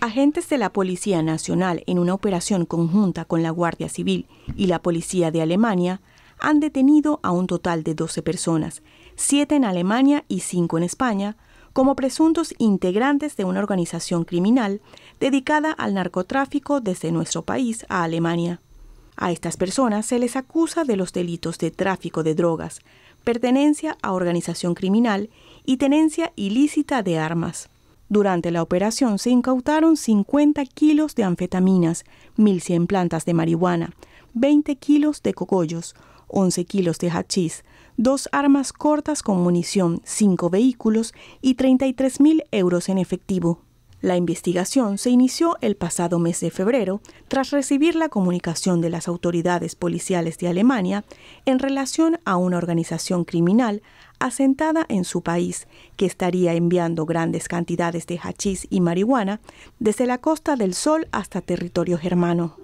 Agentes de la Policía Nacional en una operación conjunta con la Guardia Civil y la Policía de Alemania han detenido a un total de 12 personas, 7 en Alemania y 5 en España, como presuntos integrantes de una organización criminal dedicada al narcotráfico desde nuestro país a Alemania. A estas personas se les acusa de los delitos de tráfico de drogas, pertenencia a organización criminal y tenencia ilícita de armas. Durante la operación se incautaron 50 kilos de anfetaminas, 1.100 plantas de marihuana, 20 kilos de cogollos, 11 kilos de hachís, dos armas cortas con munición, cinco vehículos y 33,000 euros en efectivo. La investigación se inició el pasado mes de febrero tras recibir la comunicación de las autoridades policiales de Alemania en relación a una organización criminal asentada en su país que estaría enviando grandes cantidades de hachís y marihuana desde la Costa del Sol hasta territorio germano.